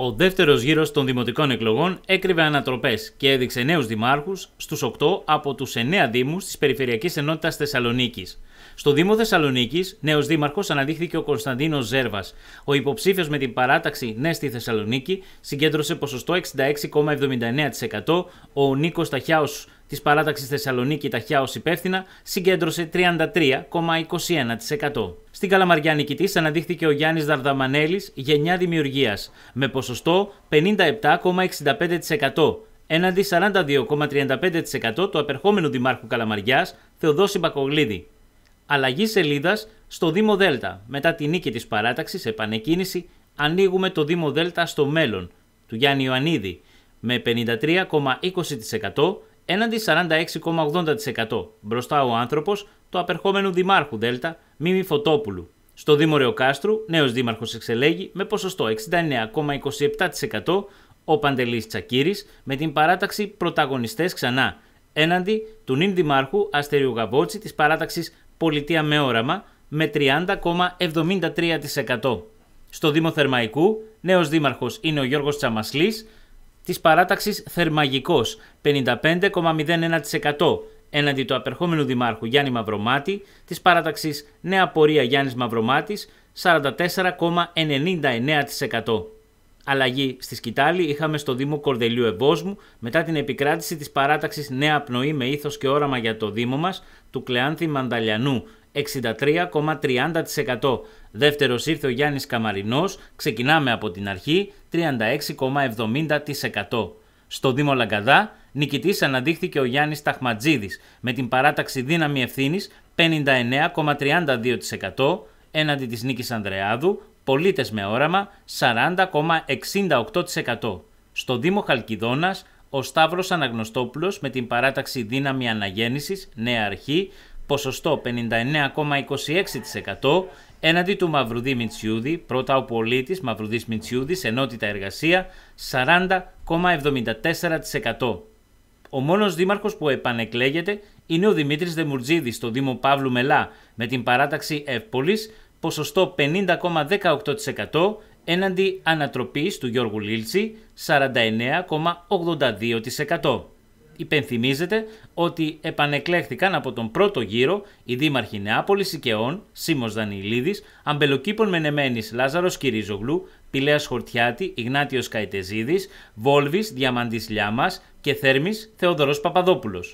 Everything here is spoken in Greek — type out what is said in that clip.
Ο δεύτερος γύρος των δημοτικών εκλογών έκρυβε ανατροπές και έδειξε νέους δημάρχους στους 8 από τους 9 Δήμους της Περιφερειακής Ενότητας Θεσσαλονίκης. Στο Δήμο Θεσσαλονίκης, νέος δήμαρχος αναδείχθηκε ο Κωνσταντίνος Ζέρβας. Ο υποψήφιος με την παράταξη Ναι στη Θεσσαλονίκη συγκέντρωσε ποσοστό 66,79%, ο Νίκος Ταχιάου της παράταξης Θεσσαλονίκη Ταχιά ως υπεύθυνα συγκέντρωσε 33,21%. Στην Καλαμαριά νικητής αναδείχθηκε ο Γιάννης Δαρδαμανέλης, γενιά δημιουργίας, με ποσοστό 57,65% έναντι 42,35% του απερχόμενου Δημάρχου καλαμαριάς Θεοδόση Μπακογλίδη. Αλλαγή σελίδας στο Δήμο Δέλτα. Μετά τη νίκη της παράταξης, επανεκκίνηση, ανοίγουμε το Δήμο Δέλτα στο μέλλον του Γιάννη Ιωαννίδη με 53,20% έναντι 46,80% μπροστά ο άνθρωπος του απερχόμενου Δημάρχου Δέλτα Μίμη Φωτόπουλου. Στο Δήμο Ρεοκάστρου, νέος Δήμαρχος εξελέγει με ποσοστό 69,27% ο Παντελής Τσακύρης, με την παράταξη «Πρωταγωνιστές ξανά» έναντι του νυν δημάρχου Αστεριου Γαμπότση της παράταξης «Πολιτεία με όραμα» με 30,73%. Στο Δήμο Θερμαϊκού, νέος δήμαρχος είναι ο Γιώργος Τσαμασλής της παράταξης Θερμαγικός 55,01% έναντι του απερχόμενου Δημάρχου Γιάννη Μαυρομάτη, της παράταξης Νέα Πορεία Γιάννης Μαυρομάτης 44,99%. Αλλαγή στη σκητάλη είχαμε στο Δήμο Κορδελίου Εμπόσμου μετά την επικράτηση της παράταξης Νέα Πνοή με ήθος και όραμα για το Δήμο μας του Κλεάνθη Μανταλιανού 63,30%. Δεύτερος ήρθε ο Γιάννης Καμαρινός, ξεκινάμε από την αρχή, 36,70%. Στο Δήμο Λαγκαδά, νικητής αναδείχθηκε ο Γιάννης Ταχματζίδης με την παράταξη δύναμη ευθύνης 59,32% έναντι της Νίκης Ανδρεάδου, πολίτες με όραμα 40,68%. Στο Δήμο Χαλκιδόνας, ο Σταύρος Αναγνωστόπουλος με την παράταξη δύναμη αναγέννησης, νέα αρχή, ποσοστό 59,26% έναντι του Μαυρουδή Μητσιούδη, πρώτα ο πολίτης Μαυρουδής Μητσιούδης, ενότητα εργασία, 40,74%. Ο μόνος δήμαρχος που επανεκλέγεται είναι ο Δημήτρης Δεμουρτζίδης στο Δήμο Παύλου Μελά με την παράταξη Εύπολης, ποσοστό 50,18% έναντι ανατροπής του Γιώργου Λίλτσι, 49,82% υπενθυμίζεται ότι επανεκλέχθηκαν από τον πρώτο γύρο οι δήμαρχοι Νεάπολης Σικαιών, Σίμος Δανιλίδη, Αμπελοκήπων Μενεμένης Λάζαρος Κυρίζογλου, Πηλέα Χορτιάτη, Ιγνάτιος Καϊτεζίδης, Βόλβης Διαμαντής Λιάμας και Θέρμης Θεοδωρός Παπαδόπουλος.